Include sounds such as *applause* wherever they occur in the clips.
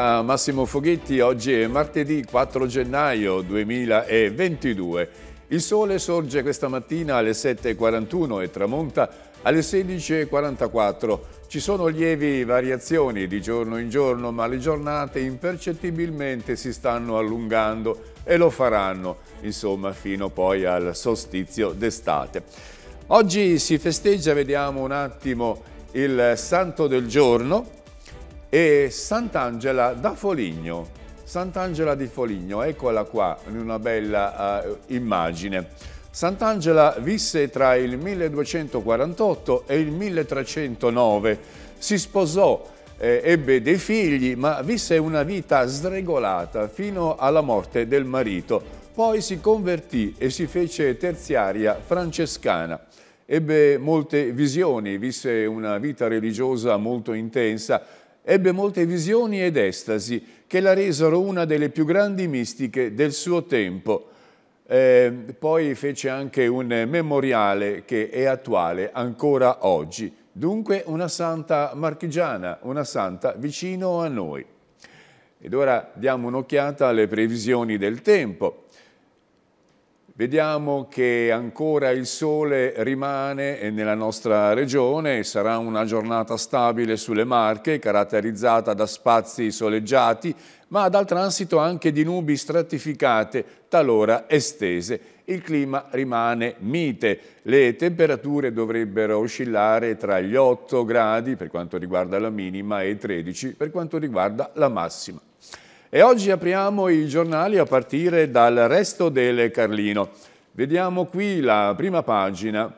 da Massimo Foghetti, oggi è martedì 4 gennaio 2022. Il sole sorge questa mattina alle 7.41 e tramonta alle 16.44. Ci sono lievi variazioni di giorno in giorno, ma le giornate impercettibilmente si stanno allungando e lo faranno, insomma, fino poi al solstizio d'estate. Oggi si festeggia, vediamo un attimo, il santo del giorno, e Sant'Angela da Foligno. Sant'Angela di Foligno, eccola qua in una bella uh, immagine. Sant'Angela visse tra il 1248 e il 1309, si sposò, eh, ebbe dei figli, ma visse una vita sregolata fino alla morte del marito. Poi si convertì e si fece terziaria francescana ebbe molte visioni, visse una vita religiosa molto intensa, ebbe molte visioni ed estasi che la resero una delle più grandi mistiche del suo tempo. Eh, poi fece anche un memoriale che è attuale ancora oggi. Dunque una santa marchigiana, una santa vicino a noi. Ed ora diamo un'occhiata alle previsioni del tempo. Vediamo che ancora il sole rimane nella nostra regione, sarà una giornata stabile sulle Marche, caratterizzata da spazi soleggiati, ma dal transito anche di nubi stratificate, talora estese. Il clima rimane mite, le temperature dovrebbero oscillare tra gli 8 gradi per quanto riguarda la minima e i 13 per quanto riguarda la massima. E oggi apriamo i giornali a partire dal resto del Carlino. Vediamo qui la prima pagina.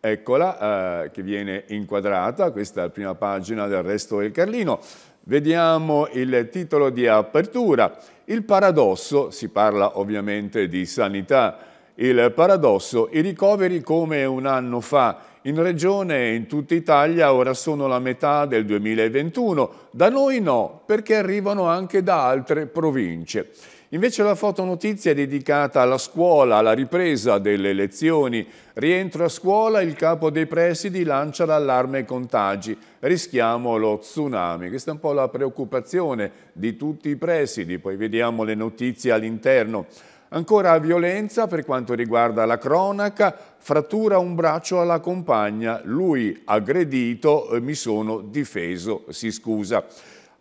Eccola, eh, che viene inquadrata, questa è la prima pagina del resto del Carlino. Vediamo il titolo di apertura. Il paradosso, si parla ovviamente di sanità, il paradosso, i ricoveri come un anno fa in regione e in tutta Italia ora sono la metà del 2021, da noi no, perché arrivano anche da altre province. Invece la fotonotizia è dedicata alla scuola, alla ripresa delle lezioni. Rientro a scuola, il capo dei presidi lancia l'allarme contagi. Rischiamo lo tsunami. Questa è un po' la preoccupazione di tutti i presidi. Poi vediamo le notizie all'interno. Ancora violenza per quanto riguarda la cronaca, frattura un braccio alla compagna, lui aggredito, eh, mi sono difeso, si scusa.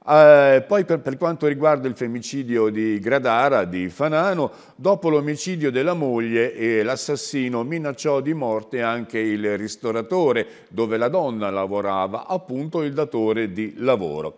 Eh, poi per, per, quanto riguarda il femicidio di Gradara, di Fanano, dopo l'omicidio della moglie eh, l'assassino minacciò di morte anche il ristoratore dove la donna lavorava, appunto il datore di lavoro.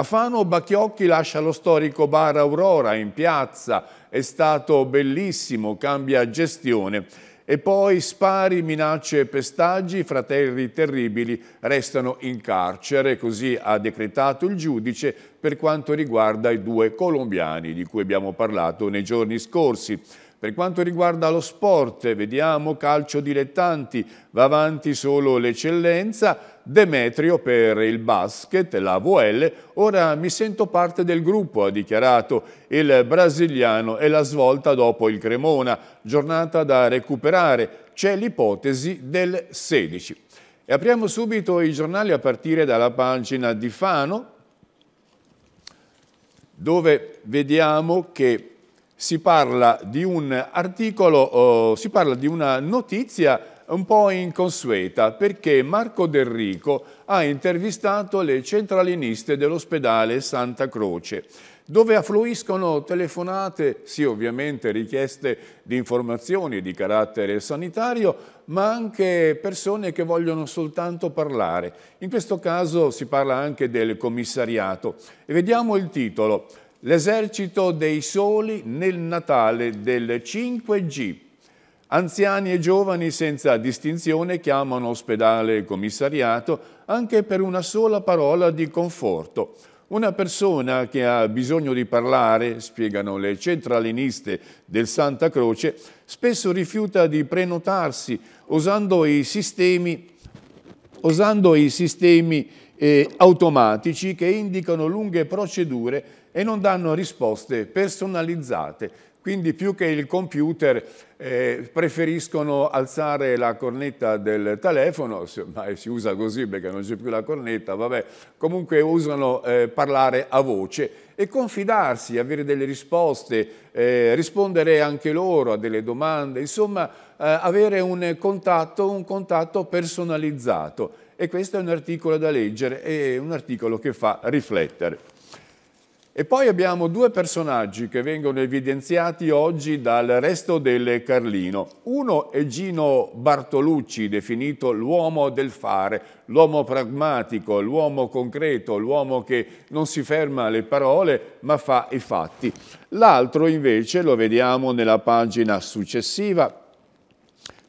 A Fano Bacchiocchi lascia lo storico bar Aurora in piazza, è stato bellissimo, cambia gestione. E poi spari, minacce e pestaggi, fratelli terribili restano in carcere, così ha decretato il giudice per quanto riguarda i due colombiani di cui abbiamo parlato nei giorni scorsi. Per quanto riguarda lo sport, vediamo calcio dilettanti, va avanti solo l'eccellenza, Demetrio per il basket, la VL, ora mi sento parte del gruppo, ha dichiarato il brasiliano e la svolta dopo il Cremona, giornata da recuperare, c'è l'ipotesi del 16. E apriamo subito i giornali a partire dalla pagina di Fano, dove vediamo che si parla di un articolo, oh, si parla di una notizia un po' inconsueta perché Marco Del Rico ha intervistato le centraliniste dell'ospedale Santa Croce dove affluiscono telefonate, sì ovviamente richieste di informazioni di carattere sanitario, ma anche persone che vogliono soltanto parlare. In questo caso si parla anche del commissariato. E vediamo il titolo l'esercito dei soli nel Natale del 5G. Anziani e giovani senza distinzione chiamano ospedale e commissariato anche per una sola parola di conforto. Una persona che ha bisogno di parlare, spiegano le centraliniste del Santa Croce, spesso rifiuta di prenotarsi usando i sistemi, usando i sistemi eh, automatici che indicano lunghe procedure e non danno risposte personalizzate. Quindi più che il computer eh, preferiscono alzare la cornetta del telefono, se ormai si usa così perché non c'è più la cornetta, vabbè, comunque usano eh, parlare a voce e confidarsi, avere delle risposte, eh, rispondere anche loro a delle domande, insomma eh, avere un contatto, un contatto personalizzato. E questo è un articolo da leggere, è un articolo che fa riflettere. E poi abbiamo due personaggi che vengono evidenziati oggi dal resto del Carlino. Uno è Gino Bartolucci, definito l'uomo del fare, l'uomo pragmatico, l'uomo concreto, l'uomo che non si ferma alle parole ma fa i fatti. L'altro invece, lo vediamo nella pagina successiva,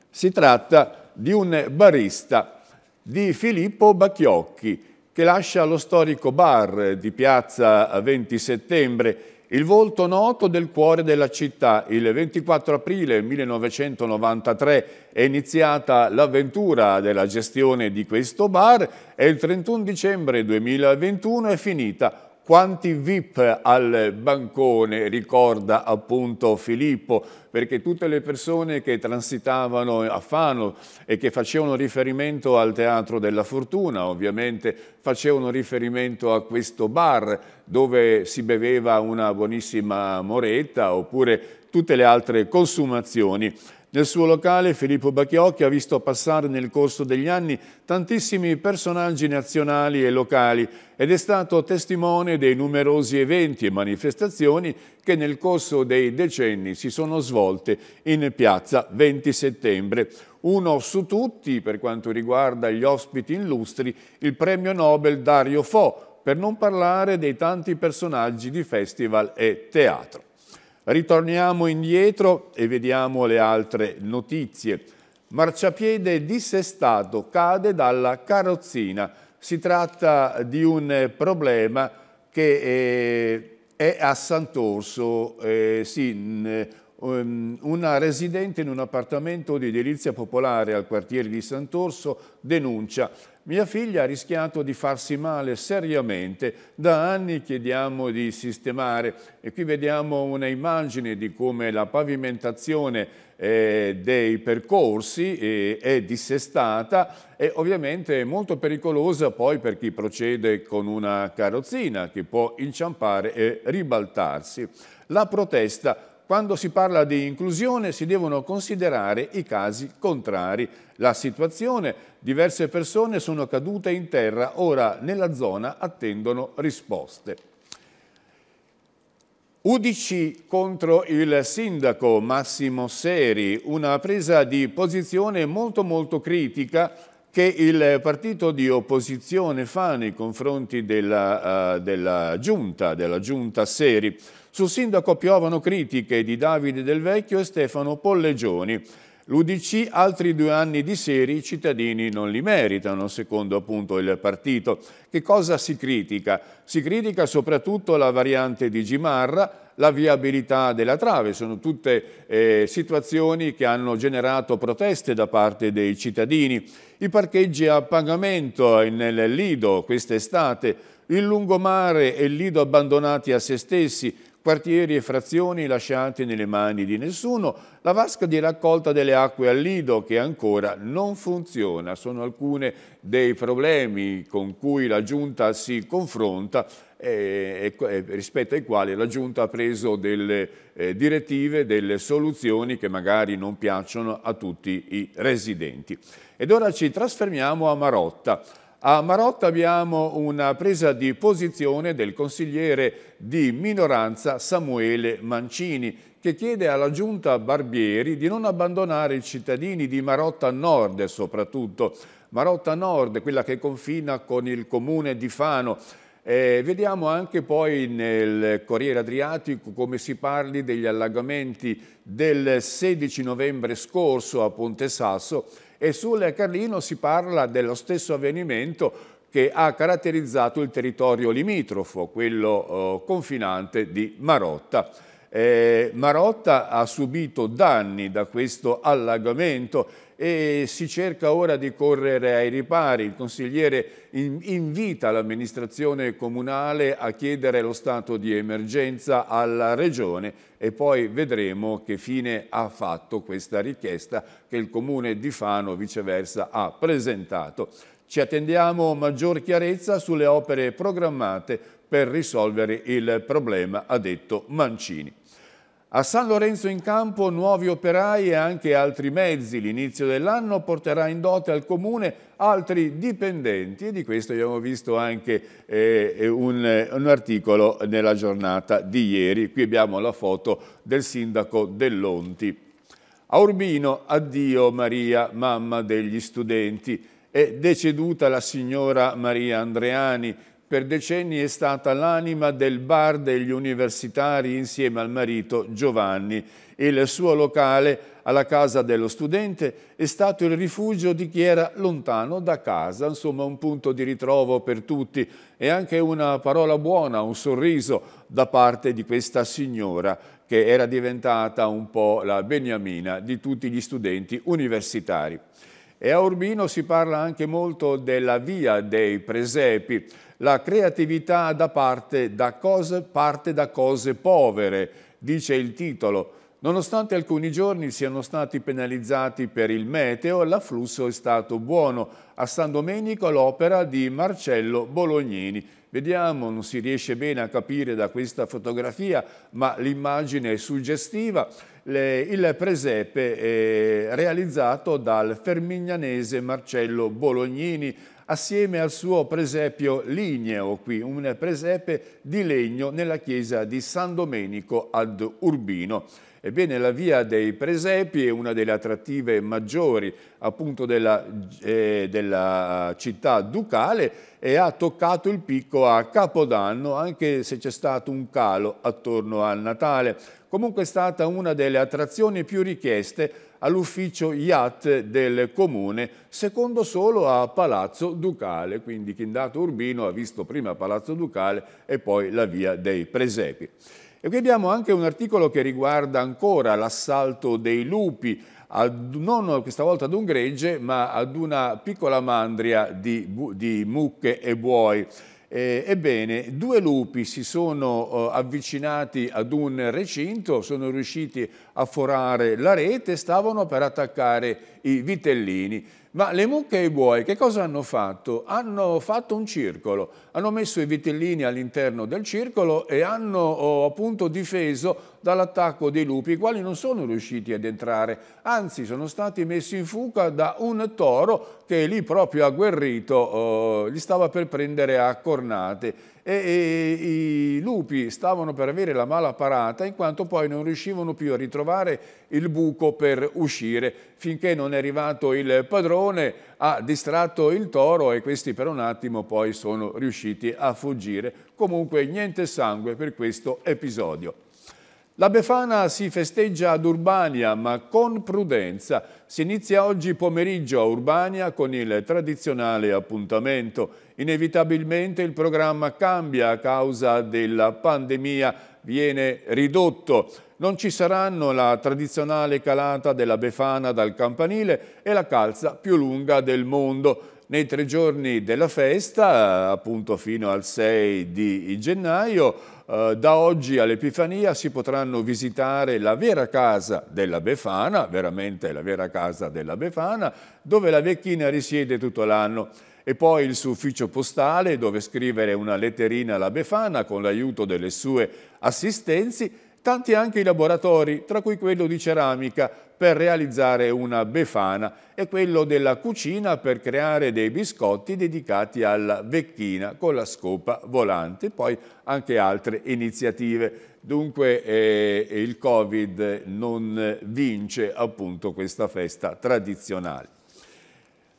si tratta di un barista, di Filippo Bacchiocchi, che lascia lo storico bar di piazza 20 settembre il volto noto del cuore della città. Il 24 aprile 1993 è iniziata l'avventura della gestione di questo bar e il 31 dicembre 2021 è finita quanti VIP al bancone, ricorda appunto Filippo, perché tutte le persone che transitavano a Fano e che facevano riferimento al Teatro della Fortuna, ovviamente facevano riferimento a questo bar dove si beveva una buonissima moretta oppure tutte le altre consumazioni. Nel suo locale Filippo Bacchiocchi ha visto passare nel corso degli anni tantissimi personaggi nazionali e locali ed è stato testimone dei numerosi eventi e manifestazioni che nel corso dei decenni si sono svolte in piazza 20 settembre. Uno su tutti, per quanto riguarda gli ospiti illustri, il premio Nobel Dario Fo, per non parlare dei tanti personaggi di festival e teatro. Ritorniamo indietro e vediamo le altre notizie. Marciapiede dissestato cade dalla carrozzina. Si tratta di un problema che eh, è a Sant'Orso, eh, si Ehm, una residente in un appartamento di edilizia popolare al quartiere di Sant'Orso denuncia mia figlia ha rischiato di farsi male seriamente, da anni chiediamo di sistemare e qui vediamo una immagine di come la pavimentazione eh, dei percorsi eh, è dissestata e ovviamente è molto pericolosa poi per chi procede con una carrozzina che può inciampare e ribaltarsi. La protesta quando si parla di inclusione si devono considerare i casi contrari. La situazione, diverse persone sono cadute in terra, ora nella zona attendono risposte. Udici contro il sindaco Massimo Seri, una presa di posizione molto molto critica che il partito di opposizione fa nei confronti della, uh, della giunta, della giunta Seri. Sul sindaco piovono critiche di Davide Del Vecchio e Stefano Pollegioni. L'Udc altri due anni di seri i cittadini non li meritano, secondo appunto il partito. Che cosa si critica? Si critica soprattutto la variante di Gimarra, la viabilità della trave. Sono tutte eh, situazioni che hanno generato proteste da parte dei cittadini. I parcheggi a pagamento nel Lido quest'estate, il lungomare e il Lido abbandonati a se stessi, quartieri e frazioni lasciati nelle mani di nessuno, la vasca di raccolta delle acque al Lido che ancora non funziona. Sono alcuni dei problemi con cui la Giunta si confronta eh, eh, rispetto ai quali la Giunta ha preso delle eh, direttive, delle soluzioni che magari non piacciono a tutti i residenti. Ed ora ci trasfermiamo a Marotta. A Marotta abbiamo una presa di posizione del consigliere di minoranza Samuele Mancini che chiede alla giunta Barbieri di non abbandonare i cittadini di Marotta Nord soprattutto. Marotta Nord, quella che confina con il comune di Fano, eh, vediamo anche poi nel Corriere Adriatico come si parli degli allagamenti del 16 novembre scorso a Ponte Sasso e sul Carlino si parla dello stesso avvenimento che ha caratterizzato il territorio limitrofo, quello eh, confinante di Marotta. Eh, Marotta ha subito danni da questo allagamento e si cerca ora di correre ai ripari. Il consigliere invita l'amministrazione comunale a chiedere lo stato di emergenza alla regione e poi vedremo che fine ha fatto questa richiesta che il comune di Fano viceversa ha presentato. Ci attendiamo maggior chiarezza sulle opere programmate per risolvere il problema, ha detto Mancini. A San Lorenzo in Campo nuovi operai e anche altri mezzi. L'inizio dell'anno porterà in dote al Comune altri dipendenti e di questo abbiamo visto anche eh, eh, un, un, articolo nella giornata di ieri. Qui abbiamo la foto del sindaco Dell'Onti. A Urbino, addio Maria, mamma degli studenti. È deceduta la signora Maria Andreani, per decenni è stata l'anima del bar degli universitari insieme al marito Giovanni. Il suo locale alla casa dello studente è stato il rifugio di chi era lontano da casa, insomma un punto di ritrovo per tutti e anche una parola buona, un sorriso da parte di questa signora che era diventata un po' la beniamina di tutti gli studenti universitari. E a Urbino si parla anche molto della via dei presepi, la creatività da parte da cose, parte da cose povere, dice il titolo. Nonostante alcuni giorni siano stati penalizzati per il meteo, l'afflusso è stato buono. A San Domenico l'opera di Marcello Bolognini. Vediamo, non si riesce bene a capire da questa fotografia, ma l'immagine è suggestiva le, il presepe eh, realizzato dal fermignanese Marcello Bolognini assieme al suo presepio ligneo, qui un presepe di legno nella chiesa di San Domenico ad Urbino. Ebbene, la via dei Presepi è una delle attrattive maggiori appunto della, eh, della città ducale e ha toccato il picco a Capodanno, anche se c'è stato un calo attorno al Natale. Comunque è stata una delle attrazioni più richieste all'ufficio IAT del comune, secondo solo a Palazzo Ducale, quindi chi è andato Urbino ha visto prima Palazzo Ducale e poi la via dei Presepi. E qui abbiamo anche un articolo che riguarda ancora l'assalto dei lupi, ad, non questa volta ad un gregge, ma ad una piccola mandria di, di mucche e buoi. Eh, ebbene, due lupi si sono eh, avvicinati ad un recinto, sono riusciti a forare la rete e stavano per attaccare i vitellini. Ma le mucche e i buoi che cosa hanno fatto? Hanno fatto un circolo, hanno messo i vitellini all'interno del circolo e hanno oh, appunto difeso dall'attacco dei lupi, i quali non sono riusciti ad entrare, anzi sono stati messi in fuga da un toro che lì proprio agguerrito eh, li stava per prendere a cornate e, e, i lupi stavano per avere la mala parata in quanto poi non riuscivano più a ritrovare il buco per uscire finché non è arrivato il padrone ha distratto il toro e questi per un attimo poi sono riusciti a fuggire comunque niente sangue per questo episodio la Befana si festeggia ad Urbania, ma con prudenza. Si inizia oggi pomeriggio a Urbania con il tradizionale appuntamento. Inevitabilmente il programma cambia a causa della pandemia, viene ridotto. Non ci saranno la tradizionale calata della Befana dal campanile e la calza più lunga del mondo nei tre giorni della festa, appunto fino al 6 di gennaio, eh, da oggi all'Epifania si potranno visitare la vera casa della Befana, veramente la vera casa della Befana, dove la vecchina risiede tutto l'anno e poi il suo ufficio postale dove scrivere una letterina alla Befana con l'aiuto delle sue assistenzi, tanti anche i laboratori, tra cui quello di ceramica per realizzare una befana e quello della cucina per creare dei biscotti dedicati alla vecchina con la scopa volante, poi anche altre iniziative. Dunque eh, il Covid non vince appunto questa festa tradizionale.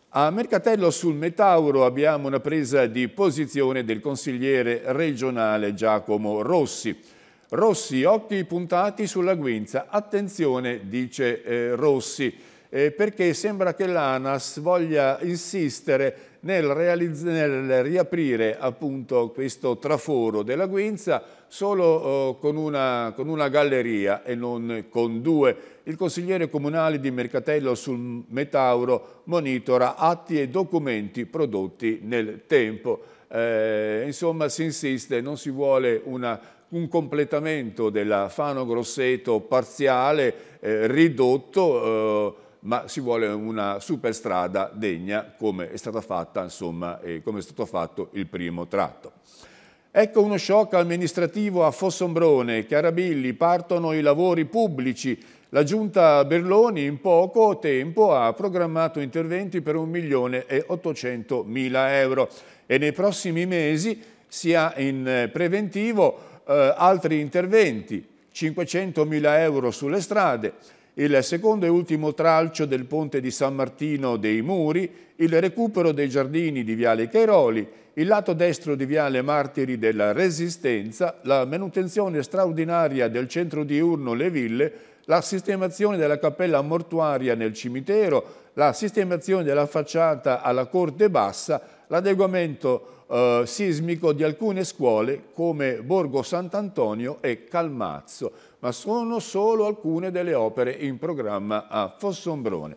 A Mercatello sul Metauro abbiamo una presa di posizione del consigliere regionale Giacomo Rossi. Rossi, occhi puntati sulla guinza. Attenzione, dice eh, Rossi, eh, perché sembra che l'ANAS voglia insistere nel, nel riaprire appunto, questo traforo della guinza solo eh, con, una, con una galleria e non con due. Il consigliere comunale di Mercatello sul Metauro monitora atti e documenti prodotti nel tempo. Eh, insomma si insiste, non si vuole una un completamento della Fano Grosseto parziale, eh, ridotto, eh, ma si vuole una superstrada degna come è, stata fatta, insomma, eh, come è stato fatto il primo tratto. Ecco uno shock amministrativo a Fossombrone, Chiarabilli, partono i lavori pubblici. La giunta Berloni in poco tempo ha programmato interventi per 1 milione e 800 mila euro e nei prossimi mesi si ha in eh, preventivo eh, altri interventi, 500.000 euro sulle strade, il secondo e ultimo tralcio del ponte di San Martino dei Muri, il recupero dei giardini di Viale Cairoli, il lato destro di Viale Martiri della Resistenza, la manutenzione straordinaria del centro diurno Le Ville, la sistemazione della cappella mortuaria nel cimitero, la sistemazione della facciata alla Corte Bassa, l'adeguamento eh, sismico di alcune scuole come Borgo Sant'Antonio e Calmazzo, ma sono solo alcune delle opere in programma a Fossombrone.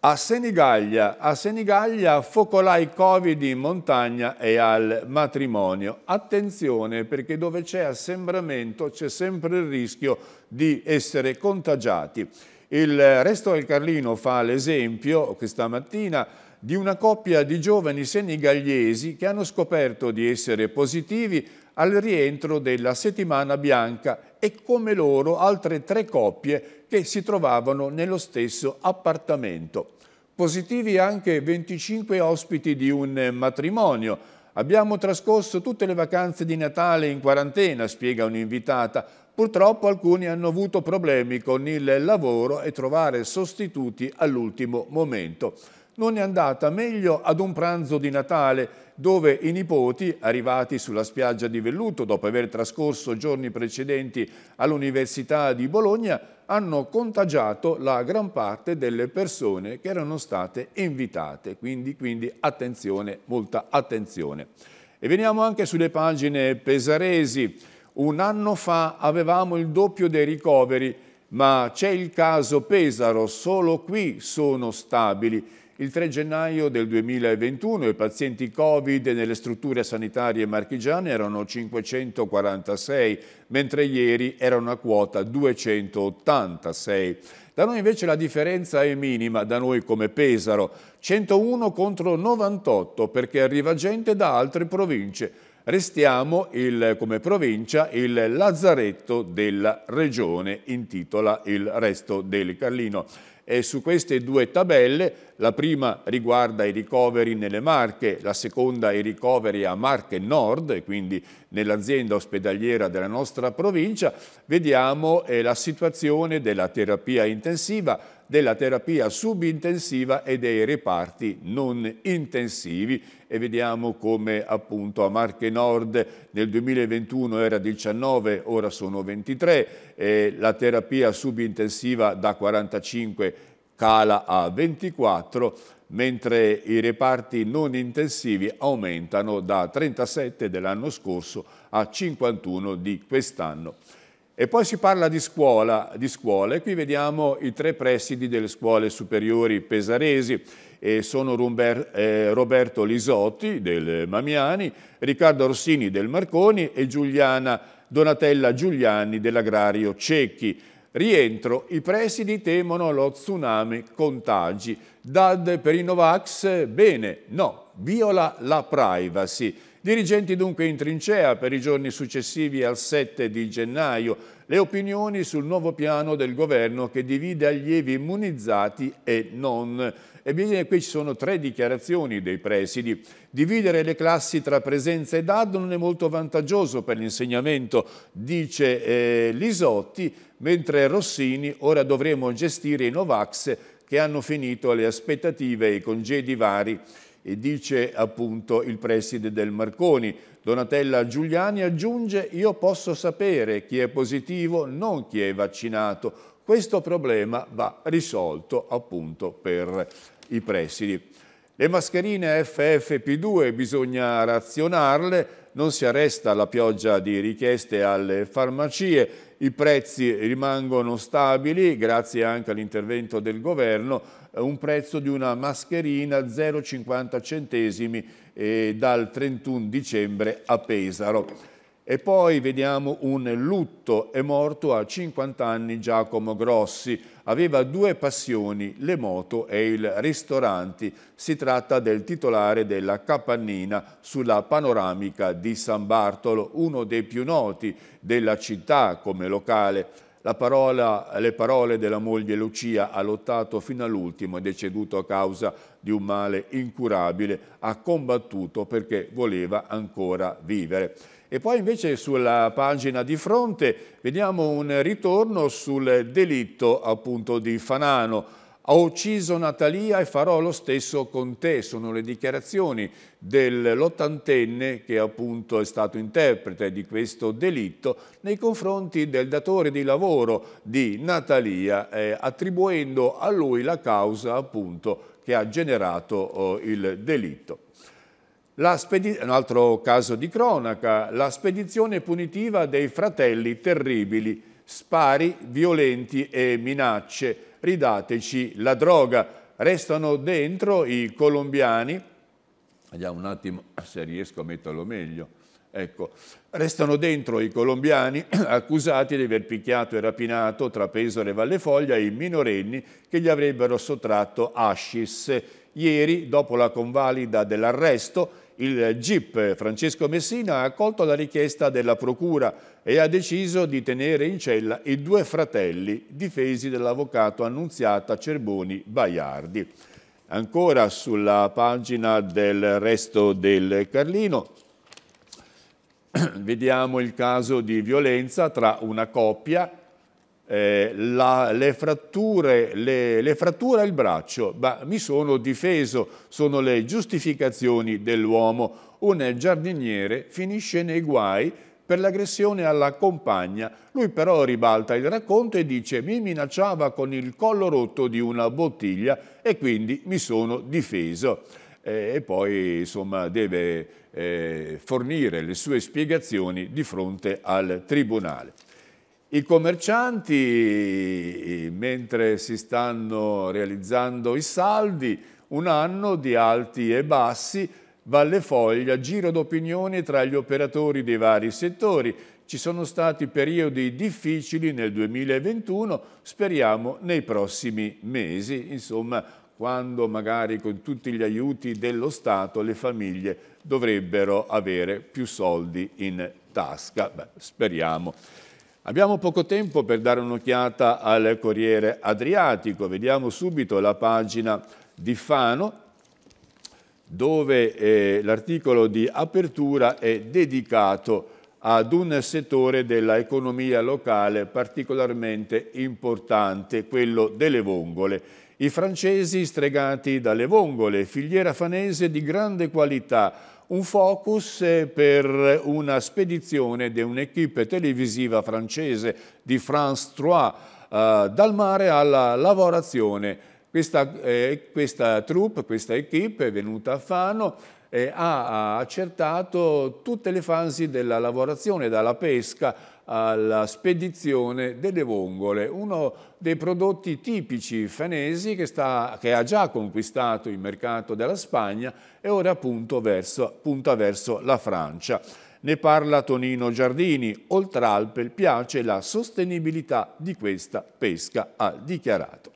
A Senigallia, a Senigallia focolai covid in montagna e al matrimonio. Attenzione perché dove c'è assembramento c'è sempre il rischio di essere contagiati. Il resto del Carlino fa l'esempio questa mattina di una coppia di giovani senigallesi che hanno scoperto di essere positivi al rientro della settimana bianca e come loro altre tre coppie che si trovavano nello stesso appartamento. Positivi anche 25 ospiti di un matrimonio. Abbiamo trascorso tutte le vacanze di Natale in quarantena, spiega un'invitata. Purtroppo alcuni hanno avuto problemi con il lavoro e trovare sostituti all'ultimo momento non è andata meglio ad un pranzo di Natale dove i nipoti, arrivati sulla spiaggia di Velluto dopo aver trascorso giorni precedenti all'Università di Bologna, hanno contagiato la gran parte delle persone che erano state invitate. Quindi, quindi attenzione, molta attenzione. E veniamo anche sulle pagine pesaresi. Un anno fa avevamo il doppio dei ricoveri, ma c'è il caso Pesaro, solo qui sono stabili il 3 gennaio del 2021 i pazienti Covid nelle strutture sanitarie marchigiane erano 546, mentre ieri era una quota 286. Da noi invece la differenza è minima, da noi come Pesaro, 101 contro 98 perché arriva gente da altre province. Restiamo il, come provincia il lazzaretto della regione, intitola il resto del Carlino e su queste due tabelle la prima riguarda i ricoveri nelle Marche, la seconda i ricoveri a Marche Nord, quindi nell'azienda ospedaliera della nostra provincia, vediamo eh, la situazione della terapia intensiva, della terapia subintensiva e dei reparti non intensivi e vediamo come appunto a Marche Nord nel 2021 era 19, ora sono 23, eh, la terapia subintensiva da 45 cala a 24, mentre i reparti non intensivi aumentano da 37 dell'anno scorso a 51 di quest'anno. E poi si parla di scuola, di scuola, e qui vediamo i tre presidi delle scuole superiori pesaresi. E sono Rumber, eh, Roberto Lisotti del Mamiani, Riccardo Orsini del Marconi e Giuliana Donatella Giuliani dell'Agrario Cecchi. Rientro, i presidi temono lo tsunami contagi. DAD per i Novax, bene, no, viola la privacy. Dirigenti dunque in trincea per i giorni successivi al 7 di gennaio, le opinioni sul nuovo piano del governo che divide allievi immunizzati e non. Ebbene, qui ci sono tre dichiarazioni dei presidi. Dividere le classi tra presenza e ad non è molto vantaggioso per l'insegnamento, dice eh, Lisotti, mentre Rossini ora dovremo gestire i Novax che hanno finito le aspettative e i congedi vari e dice appunto il preside del Marconi. Donatella Giuliani aggiunge io posso sapere chi è positivo, non chi è vaccinato. Questo problema va risolto appunto per i presidi. Le mascherine FFP2 bisogna razionarle, non si arresta la pioggia di richieste alle farmacie, i prezzi rimangono stabili grazie anche all'intervento del governo, eh, un prezzo di una mascherina 0,50 centesimi eh, dal 31 dicembre a Pesaro. E poi vediamo un lutto, è morto a 50 anni Giacomo Grossi, aveva due passioni, le moto e il ristorante. Si tratta del titolare della Capannina sulla panoramica di San Bartolo, uno dei più noti della città come locale. Parola, le parole della moglie Lucia ha lottato fino all'ultimo, è deceduto a causa di un male incurabile, ha combattuto perché voleva ancora vivere. E poi invece sulla pagina di fronte vediamo un ritorno sul delitto appunto di Fanano. Ho ucciso Natalia e farò lo stesso con te. Sono le dichiarazioni dell'ottantenne che appunto è stato interprete di questo delitto nei confronti del datore di lavoro di Natalia, eh, attribuendo a lui la causa appunto che ha generato oh, il delitto un altro caso di cronaca, la spedizione punitiva dei fratelli terribili, spari, violenti e minacce, ridateci la droga. Restano dentro i colombiani, vediamo un attimo se riesco a metterlo meglio, ecco, restano dentro i colombiani *clears throat* accusati di aver picchiato e rapinato tra Pesaro e Vallefoglia i minorenni che gli avrebbero sottratto Ascis. Ieri, dopo la convalida dell'arresto, il GIP Francesco Messina ha accolto la richiesta della Procura e ha deciso di tenere in cella i due fratelli difesi dall'avvocato annunziata Cerboni Baiardi. Ancora sulla pagina del resto del Carlino *clears throat* vediamo il caso di violenza tra una coppia eh, la, le, fratture, le, le fratture al braccio, ma mi sono difeso, sono le giustificazioni dell'uomo. Un giardiniere finisce nei guai per l'aggressione alla compagna. Lui però ribalta il racconto e dice mi minacciava con il collo rotto di una bottiglia e quindi mi sono difeso. Eh, e poi insomma deve eh, fornire le sue spiegazioni di fronte al tribunale. I commercianti, mentre si stanno realizzando i saldi, un anno di alti e bassi, Valle Foglia, giro d'opinione tra gli operatori dei vari settori. Ci sono stati periodi difficili nel 2021, speriamo nei prossimi mesi, insomma quando magari con tutti gli aiuti dello Stato le famiglie dovrebbero avere più soldi in tasca. Beh, speriamo. Abbiamo poco tempo per dare un'occhiata al Corriere Adriatico, vediamo subito la pagina di Fano dove eh, l'articolo di apertura è dedicato ad un settore dell'economia locale particolarmente importante, quello delle vongole. I francesi stregati dalle vongole, filiera fanese di grande qualità, un focus per una spedizione di un'equipe televisiva francese di France 3 eh, dal mare alla lavorazione. Questa, eh, questa troupe, questa equipe è venuta a Fano, eh, ha accertato tutte le fasi della lavorazione, dalla pesca alla spedizione delle vongole, uno dei prodotti tipici fenesi che, sta, che ha già conquistato il mercato della Spagna e ora appunto verso, punta verso la Francia. Ne parla Tonino Giardini, oltre Alpe piace la sostenibilità di questa pesca, ha dichiarato.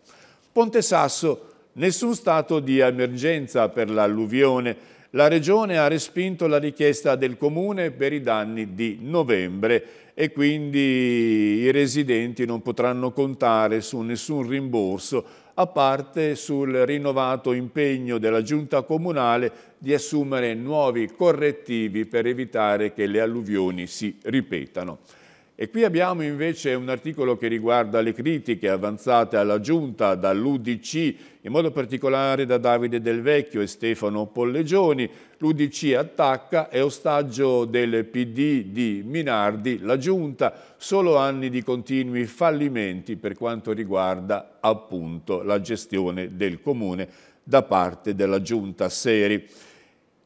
Ponte Sasso, nessun stato di emergenza per l'alluvione, la Regione ha respinto la richiesta del Comune per i danni di novembre e quindi i residenti non potranno contare su nessun rimborso a parte sul rinnovato impegno della Giunta Comunale di assumere nuovi correttivi per evitare che le alluvioni si ripetano. E qui abbiamo invece un articolo che riguarda le critiche avanzate alla Giunta dall'Udc, in modo particolare da Davide Del Vecchio e Stefano Pollegioni. L'Udc attacca, è ostaggio del PD di Minardi, la Giunta, solo anni di continui fallimenti per quanto riguarda appunto la gestione del Comune da parte della Giunta Seri.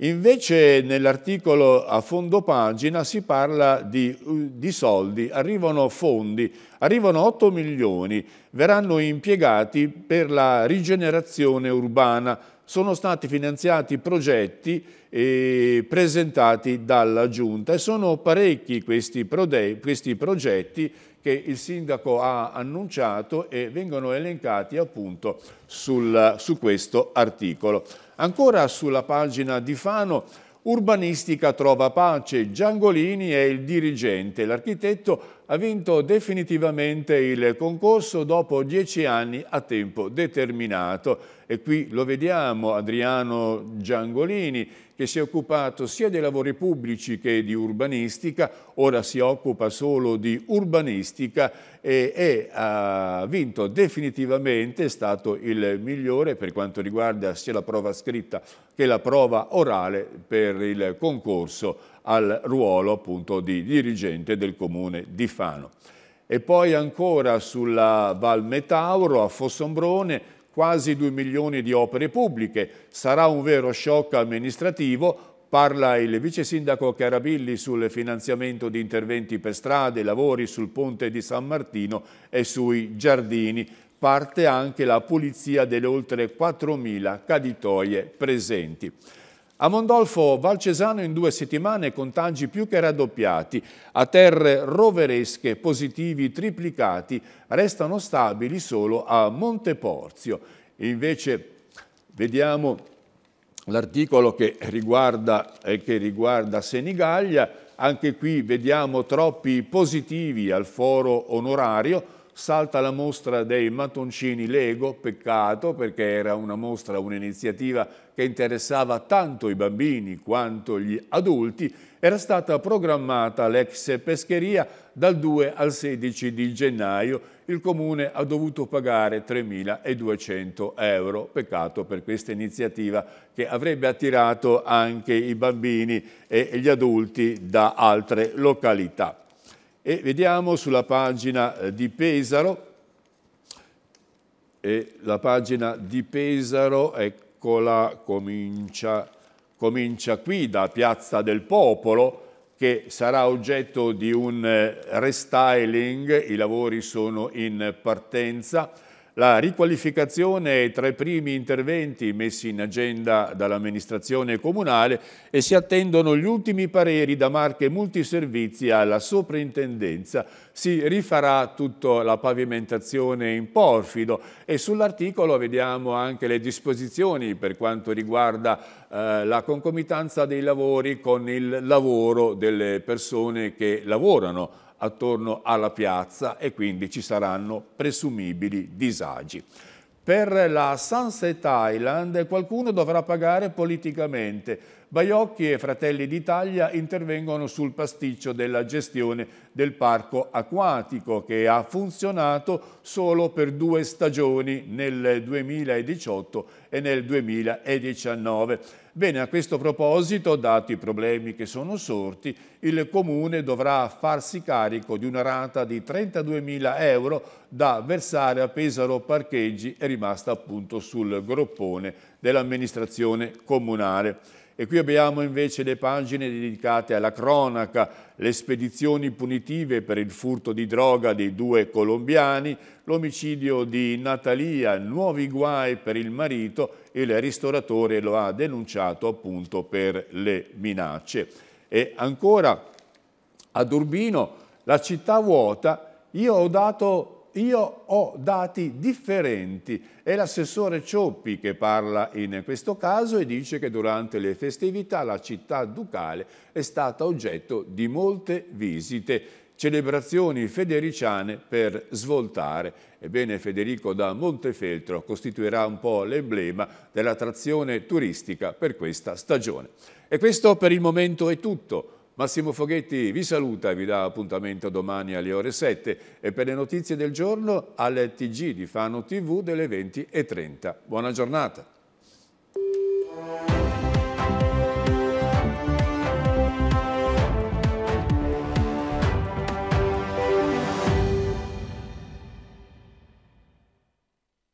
Invece nell'articolo a fondo pagina si parla di, di, soldi, arrivano fondi, arrivano 8 milioni, verranno impiegati per la rigenerazione urbana, sono stati finanziati progetti eh, presentati dalla Giunta e sono parecchi questi, questi progetti che il sindaco ha annunciato e vengono elencati appunto sul, su questo articolo. Ancora sulla pagina di Fano, Urbanistica trova pace, Giangolini è il dirigente. L'architetto ha vinto definitivamente il concorso dopo dieci anni a tempo determinato. E qui lo vediamo, Adriano Giangolini, che si è occupato sia dei lavori pubblici che di urbanistica, ora si occupa solo di urbanistica e, e ha vinto definitivamente, è stato il migliore per quanto riguarda sia la prova scritta che la prova orale per il concorso al ruolo appunto di dirigente del comune di Fano. E poi ancora sulla Val Metauro a Fossombrone quasi 2 milioni di opere pubbliche. Sarà un vero shock amministrativo, Parla il vice sindaco Carabilli sul finanziamento di interventi per strade, lavori sul ponte di San Martino e sui giardini. Parte anche la pulizia delle oltre 4.000 caditoie presenti. A Mondolfo Valcesano in due settimane contagi più che raddoppiati, a terre roveresche positivi triplicati restano stabili solo a Monteporzio. Invece vediamo l'articolo che, eh, che riguarda Senigallia, anche qui vediamo troppi positivi al foro onorario, salta la mostra dei mattoncini Lego, peccato perché era una mostra, un'iniziativa che interessava tanto i bambini quanto gli adulti, era stata programmata l'ex pescheria dal 2 al 16 di gennaio. Il comune ha dovuto pagare 3.200 euro. Peccato per questa iniziativa che avrebbe attirato anche i bambini e gli adulti da altre località. E vediamo sulla pagina eh, di Pesaro, e la pagina di Pesaro, ecco, piccola comincia, comincia qui da Piazza del Popolo che sarà oggetto di un eh, restyling, i lavori sono in partenza, la riqualificazione è tra i primi interventi messi in agenda dall'amministrazione comunale e si attendono gli ultimi pareri da marche multiservizi alla soprintendenza si rifarà tutta la pavimentazione in porfido e sull'articolo vediamo anche le disposizioni per quanto riguarda eh, la concomitanza dei lavori con il lavoro delle persone che lavorano attorno alla piazza e quindi ci saranno presumibili disagi per la Sunset Island qualcuno dovrà pagare politicamente. Baiocchi e Fratelli d'Italia intervengono sul pasticcio della gestione del parco acquatico che ha funzionato solo per due stagioni nel 2018 e nel 2019. Bene, a questo proposito, dati i problemi che sono sorti, il Comune dovrà farsi carico di una rata di 32.000 euro da versare a Pesaro Parcheggi e rimasta appunto sul groppone dell'amministrazione comunale. E qui abbiamo invece le pagine dedicate alla cronaca, le spedizioni punitive per il furto di droga dei due colombiani, l'omicidio di Natalia, nuovi guai per il marito, il ristoratore lo ha denunciato appunto per le minacce. E ancora ad Urbino, la città vuota, io ho dato io ho dati differenti. È l'assessore Cioppi che parla in questo caso e dice che durante le festività la città ducale è stata oggetto di molte visite celebrazioni federiciane per svoltare. Ebbene, Federico da Montefeltro costituirà un po' l'emblema dell'attrazione turistica per questa stagione. E questo per il momento è tutto. Massimo Foghetti vi saluta e vi dà appuntamento domani alle ore 7 e per le notizie del giorno al TG di Fano TV delle 20.30. Buona giornata.